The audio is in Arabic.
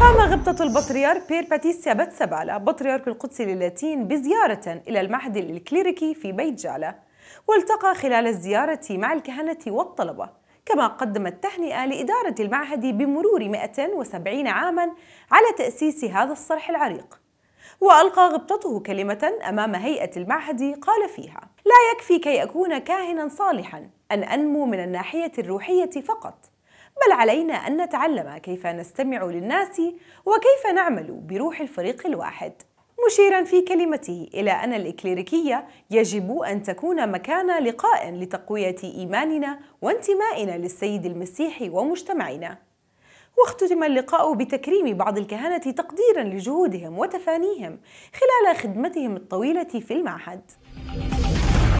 قام غبطة البطريرك بير باتيسيا باتسابالا بطريرك القدس اللاتين بزيارة إلى المعهد الكليريكي في بيت جالة والتقى خلال الزيارة مع الكهنة والطلبة كما قدم التهنئة لإدارة المعهد بمرور 170 عاما على تأسيس هذا الصرح العريق وألقى غبطته كلمة أمام هيئة المعهد قال فيها لا يكفي كي أكون كاهنا صالحا أن أنمو من الناحية الروحية فقط بل علينا أن نتعلم كيف نستمع للناس وكيف نعمل بروح الفريق الواحد مشيرا في كلمته إلى أن الإكليريكية يجب أن تكون مكان لقاء لتقوية إيماننا وانتمائنا للسيد المسيح ومجتمعنا واختتم اللقاء بتكريم بعض الكهنة تقديرا لجهودهم وتفانيهم خلال خدمتهم الطويلة في المعهد